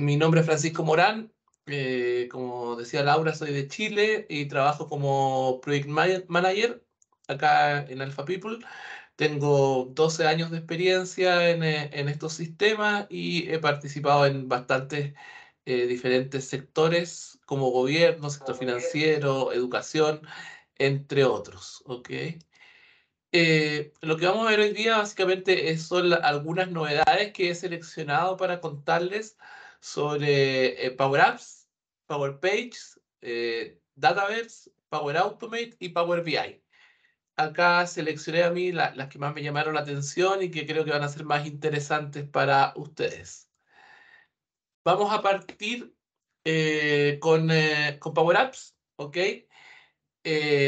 Mi nombre es Francisco Morán. Eh, como decía Laura, soy de Chile y trabajo como Project Manager acá en Alpha People. Tengo 12 años de experiencia eh, en, estos sistemas y he participado en bastantes eh, diferentes sectores como gobierno, sector financiero, educación, entre otros. ¿okay? lo que vamos a ver hoy día básicamente son algunas novedades que he seleccionado para contarles sobre eh, Power Apps, Power Pages, eh, Dataverse, Power Automate y Power BI. Acá seleccioné a mí las que más me llamaron la atención y que creo que van a ser más interesantes para ustedes. Vamos a partir eh, con, eh, con, Power Apps, ¿ok?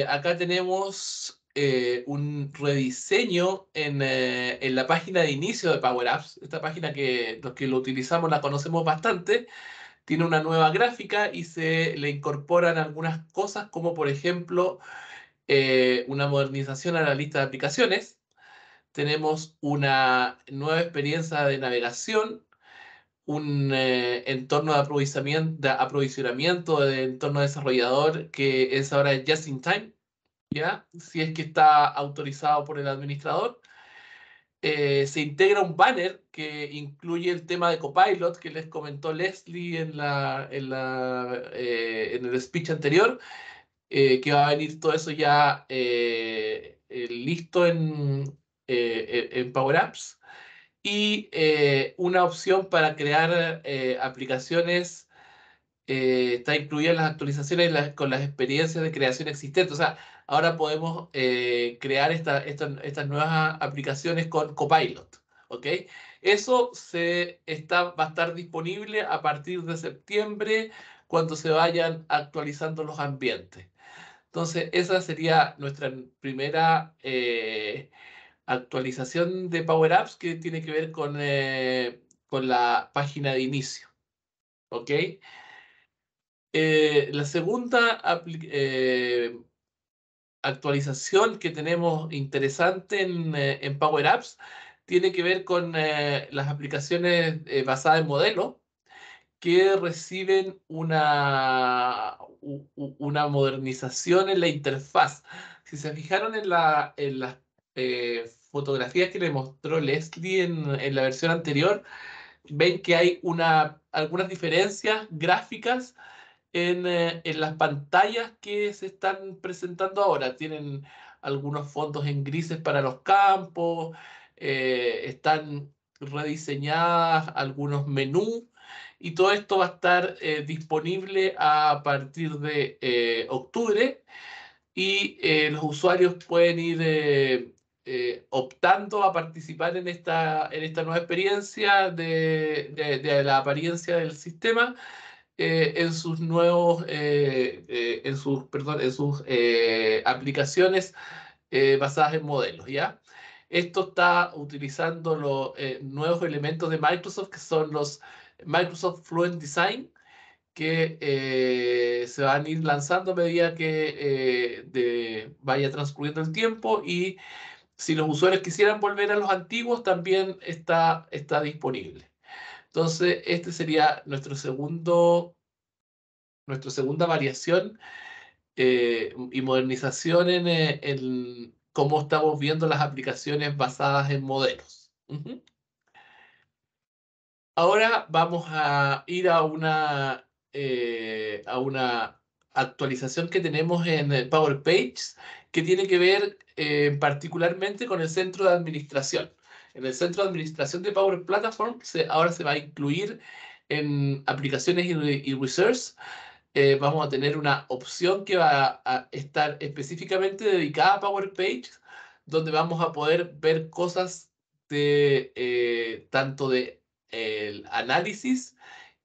acá tenemos eh, un rediseño eh, en, la página de inicio de Power Apps. Esta página que los que lo utilizamos la conocemos bastante. Tiene una nueva gráfica y se le incorporan algunas cosas como por ejemplo eh, una modernización a la lista de aplicaciones. Tenemos una nueva experiencia de navegación, un entorno de aprovisionamiento, de aprovisionamiento de entorno desarrollador que es ahora just in time si es que está autorizado por el administrador. Eh, se integra un banner que incluye el tema de copilot que les comentó Leslie en, la, en, la, eh, en el speech anterior, eh, que va a venir todo eso ya listo en, en Power Apps. Y una opción para crear aplicaciones eh, está incluida en las actualizaciones con las experiencias de creación existentes. O sea, ahora podemos eh, crear estas nuevas aplicaciones con Copilot. ¿ok? Eso se está, va a estar disponible a partir de septiembre cuando se vayan actualizando los ambientes. Entonces, esa sería nuestra primera eh, actualización de Power Apps que tiene que ver con, con la página de inicio. ¿Ok? Eh, la segunda eh, actualización que tenemos interesante eh, en, Power Apps tiene que ver con las aplicaciones basadas en modelo que reciben una, modernización en la interfaz. Si se fijaron en, las fotografías que le mostró Leslie en, en la versión anterior, ven que hay una, algunas diferencias gráficas eh, en, las pantallas que se están presentando ahora. Tienen algunos fondos en grises para los campos, eh, están rediseñadas algunos menús y todo esto va a estar eh, disponible a partir de octubre y los usuarios pueden ir optando a participar en esta, en esta nueva experiencia de la apariencia del sistema eh, en sus nuevos, eh, eh, en sus, perdón, en sus aplicaciones basadas en modelos, ¿ya? Esto está utilizando los nuevos elementos de Microsoft, que son los Microsoft Fluent Design, que se van a ir lanzando a medida que vaya transcurriendo el tiempo y si los usuarios quisieran volver a los antiguos, también está, está disponible. Entonces, este sería nuestro segundo, nuestra segunda variación eh, y modernización eh, en, cómo estamos viendo las aplicaciones basadas en modelos. Ahora vamos a ir a una, eh, a una actualización que tenemos en Power que tiene que ver particularmente con el centro de administración en el centro de administración de Power Platform, ahora se va a incluir en aplicaciones y, resources. research. Eh, vamos a tener una opción que va a estar específicamente dedicada a Power Page, donde vamos a poder ver cosas de eh, tanto de el análisis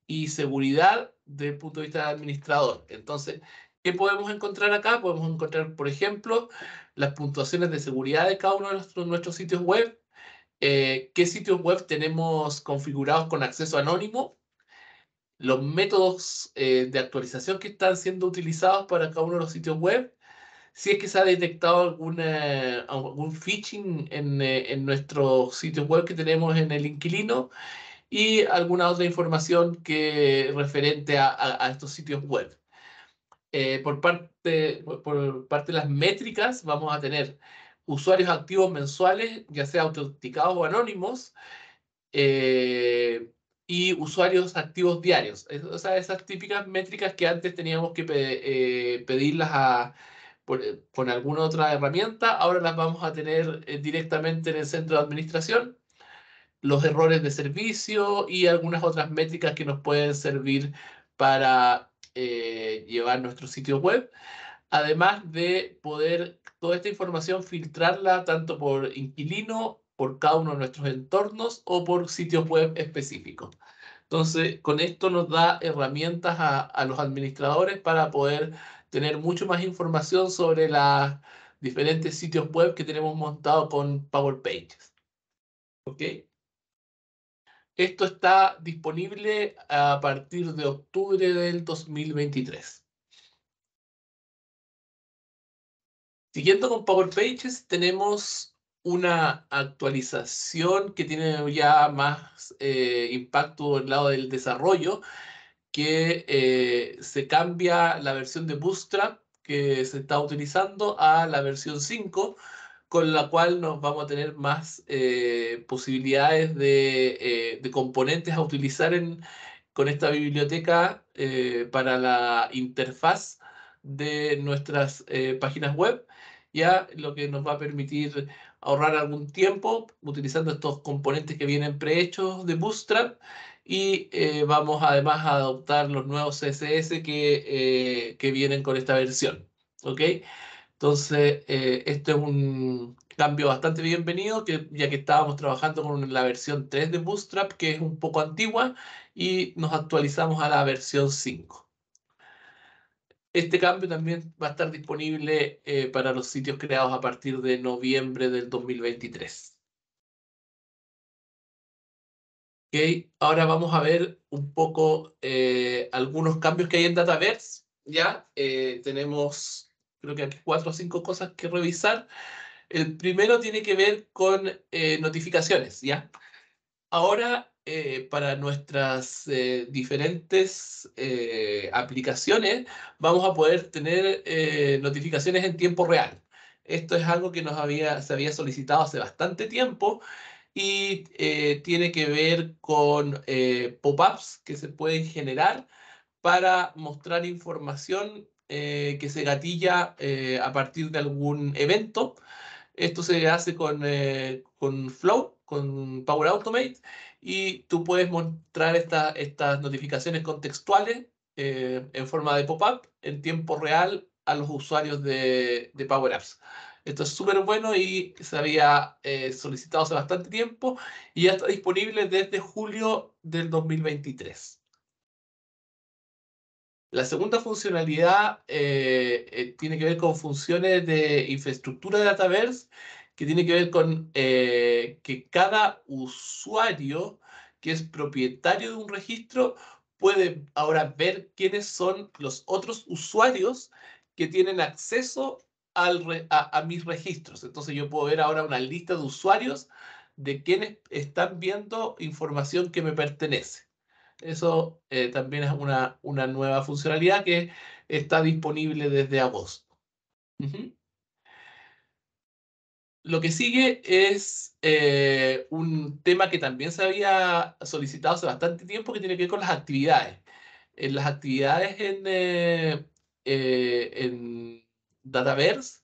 y seguridad desde el punto de vista del administrador. Entonces, ¿qué podemos encontrar acá? Podemos encontrar, por ejemplo, las puntuaciones de seguridad de cada uno de nuestros sitios web, eh, qué sitios web tenemos configurados con acceso anónimo, los métodos eh, de actualización que están siendo utilizados para cada uno de los sitios web, si es que se ha detectado algún phishing en, eh, en nuestros sitios web que tenemos en el inquilino y alguna otra información que referente a, estos sitios web. por, parte, por parte de las métricas vamos a tener usuarios activos mensuales, ya sea autenticados o anónimos, eh, y usuarios activos diarios. esas típicas métricas que antes teníamos que eh, pedirlas con alguna otra herramienta, ahora las vamos a tener eh, directamente en el centro de administración los errores de servicio y algunas otras métricas que nos pueden servir para llevar nuestro sitio web además de poder toda esta información filtrarla tanto por inquilino, por cada uno de nuestros entornos o por sitios web específicos. Entonces, con esto nos da herramientas a, los administradores para poder tener mucho más información sobre los diferentes sitios web que tenemos montados con Power Pages. ¿Ok? Esto está disponible a partir de octubre del 2023. Siguiendo con Power Pages, tenemos una actualización que tiene ya más eh, impacto el lado del desarrollo, que eh, se cambia la versión de Bootstrap que se está utilizando a la versión 5, con la cual nos vamos a tener más eh, posibilidades de, componentes a utilizar con esta biblioteca para la interfaz de nuestras eh, páginas web, ya lo que nos va a permitir ahorrar algún tiempo utilizando estos componentes que vienen prehechos de Bootstrap y eh, vamos además a adoptar los nuevos CSS eh, que, vienen con esta versión. ¿ok? Entonces, esto es un cambio bastante bienvenido, que, ya que estábamos trabajando con la versión 3 de Bootstrap, que es un poco antigua, y nos actualizamos a la versión 5. Este cambio también va a estar disponible eh, para los sitios creados a partir de noviembre del 2023. Okay. Ahora vamos a ver un poco eh, algunos cambios que hay en Dataverse. Ya eh, tenemos, creo que aquí cuatro o cinco cosas que revisar. El primero tiene que ver con notificaciones. ¿ya? Ahora eh, para nuestras eh, diferentes eh, aplicaciones vamos a poder tener notificaciones en tiempo real. Esto es algo que nos había, se había solicitado hace bastante tiempo y tiene que ver con pop-ups que se pueden generar para mostrar información que se gatilla a partir de algún evento. Esto se hace con, con Flow, con Power Automate y tú puedes mostrar estas notificaciones contextuales eh, en forma de pop-up en tiempo real a los usuarios de, de Power Apps. Esto es súper bueno y se había eh, solicitado hace bastante tiempo y ya está disponible desde julio del 2023. La segunda funcionalidad eh, tiene que ver con funciones de infraestructura de Dataverse que tiene que ver con eh, que cada usuario que es propietario de un registro puede ahora ver quiénes son los otros usuarios que tienen acceso a, mis registros. Entonces yo puedo ver ahora una lista de usuarios de quienes están viendo información que me pertenece. Eso eh, también es una, una, nueva funcionalidad que está disponible desde agosto. Lo que sigue es eh, un tema que también se había solicitado hace bastante tiempo que tiene que ver con las actividades. En las actividades en, eh, eh, en Dataverse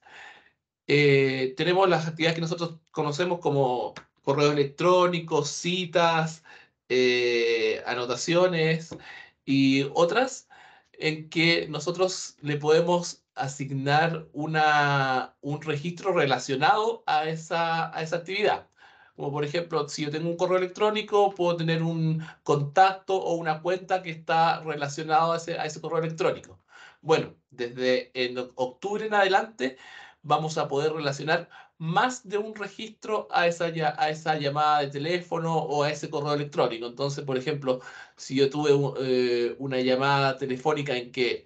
tenemos las actividades que nosotros conocemos como correos electrónicos, citas, anotaciones y otras en que nosotros le podemos asignar una, un registro relacionado a esa, a esa actividad. Como por ejemplo, si yo tengo un correo electrónico, puedo tener un contacto o una cuenta que está relacionado a ese, correo electrónico. Bueno, desde en octubre en adelante vamos a poder relacionar más de un registro a esa, a esa llamada de teléfono o a ese correo electrónico. Entonces, por ejemplo, si yo tuve eh, una llamada telefónica en que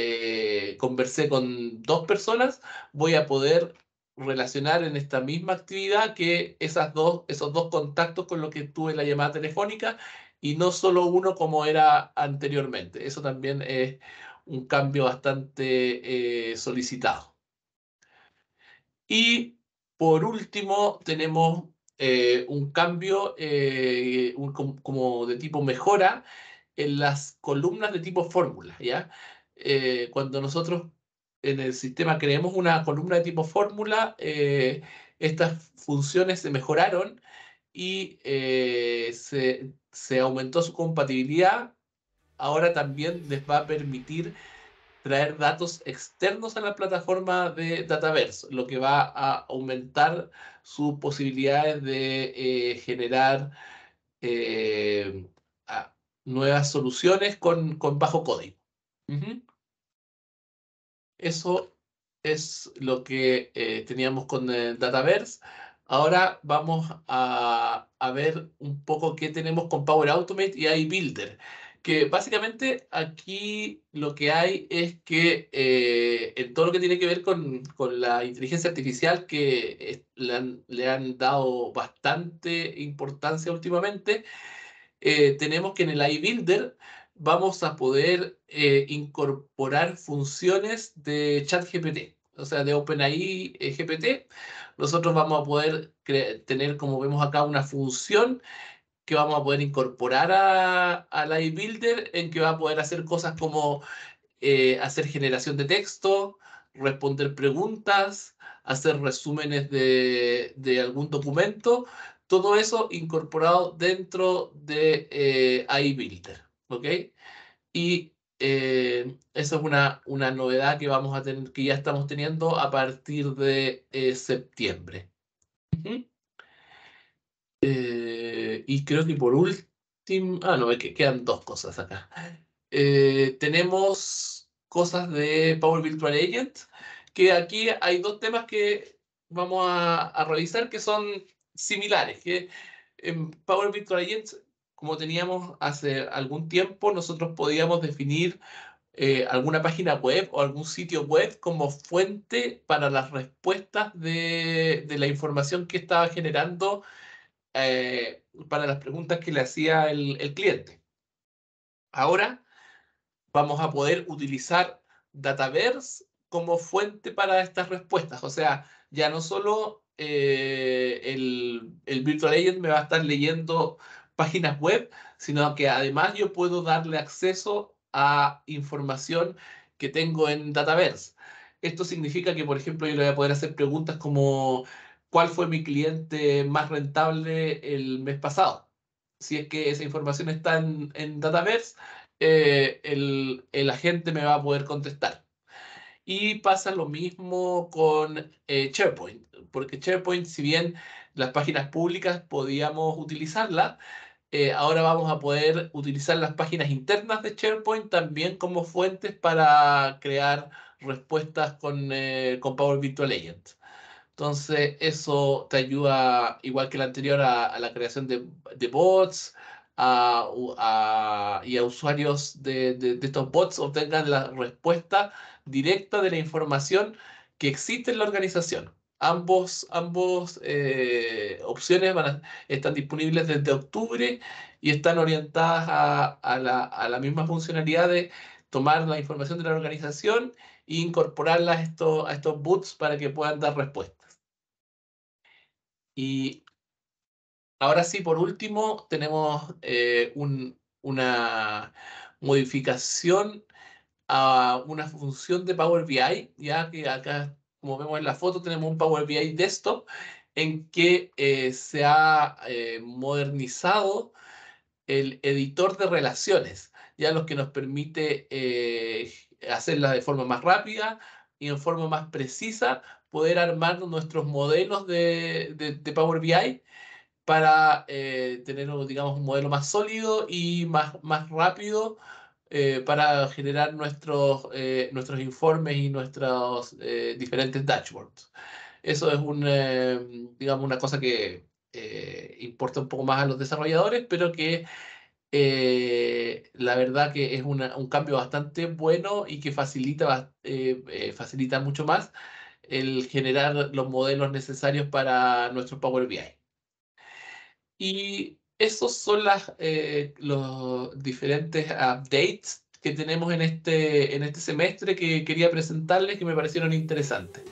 eh, conversé con dos personas, voy a poder relacionar en esta misma actividad que esas dos, esos dos contactos con los que tuve la llamada telefónica y no solo uno como era anteriormente. Eso también es un cambio bastante eh, solicitado. Y por último, tenemos eh, un cambio como de tipo mejora en las columnas de tipo fórmula, ¿ya? Eh, cuando nosotros en el sistema creemos una columna de tipo fórmula, eh, estas funciones se mejoraron y eh, se, aumentó su compatibilidad. Ahora también les va a permitir traer datos externos a la plataforma de Dataverse, lo que va a aumentar sus posibilidades de generar nuevas soluciones con bajo código. Eso es lo que eh, teníamos con Dataverse. Ahora vamos a, ver un poco qué tenemos con Power Automate y iBuilder. Que básicamente aquí lo que hay es que eh, en todo lo que tiene que ver con, con la inteligencia artificial, que le, han, le, han, dado bastante importancia últimamente, eh, tenemos que en el iBuilder vamos a poder eh, incorporar funciones de ChatGPT, o sea, de OpenAI eh, GPT. Nosotros vamos a poder tener, como vemos acá, una función que vamos a poder incorporar a, la iBuilder, en que va a poder hacer cosas como eh, hacer generación de texto, responder preguntas, hacer resúmenes de, algún documento, todo eso incorporado dentro de eh, iBuilder. ¿ok? Y eh, esa es una, una novedad que vamos a tener, que ya estamos teniendo a partir de eh, septiembre. Eh, y creo que por último, ah, no, es que quedan dos cosas acá. tenemos cosas de Power Virtual Agent, que aquí hay dos temas que vamos a, a revisar que son similares, que en Power Virtual Agent como teníamos hace algún tiempo, nosotros podíamos definir eh, alguna página web o algún sitio web como fuente para las respuestas de, la información que estaba generando eh, para las preguntas que le hacía el, cliente. Ahora vamos a poder utilizar Dataverse como fuente para estas respuestas. O sea, ya no solo eh, el, el Virtual Agent me va a estar leyendo páginas web, sino que además yo puedo darle acceso a información que tengo en Dataverse. Esto significa que, por ejemplo, yo le voy a poder hacer preguntas como ¿cuál fue mi cliente más rentable el mes pasado? Si es que esa información está en, Dataverse, eh, el, agente me va a poder contestar. Y pasa lo mismo con eh, SharePoint, porque SharePoint, si bien las páginas públicas podíamos utilizarla, eh, ahora vamos a poder utilizar las páginas internas de SharePoint también como fuentes para crear respuestas con, eh, con Power Virtual Agent. Entonces, eso te ayuda, igual que el anterior, a, la creación de, bots y a usuarios de, estos bots obtengan la respuesta directa de la información que existe en la organización. Ambos, ambos eh, opciones están disponibles desde octubre y están orientadas a, la, misma funcionalidad de tomar la información de la organización e incorporarla a estos, a estos boots para que puedan dar respuestas. Y ahora sí, por último, tenemos eh, una modificación a una función de Power BI, ya que acá como vemos en la foto, tenemos un Power BI Desktop en que eh, se ha eh, modernizado el editor de relaciones, ya los que nos permite eh, hacerla de forma más rápida y en forma más precisa, poder armar nuestros modelos de, Power BI para tener, digamos, un modelo más sólido y más, más rápido eh, para generar nuestros, eh, nuestros informes y nuestros eh, diferentes dashboards. Eso es un, digamos, una cosa que importa un poco más a los desarrolladores, pero que la verdad que es un cambio bastante bueno y que facilita, facilita mucho más el generar los modelos necesarios para nuestro Power BI. Y esos son las, eh, los diferentes updates que tenemos en este, en este semestre que quería presentarles que me parecieron interesantes.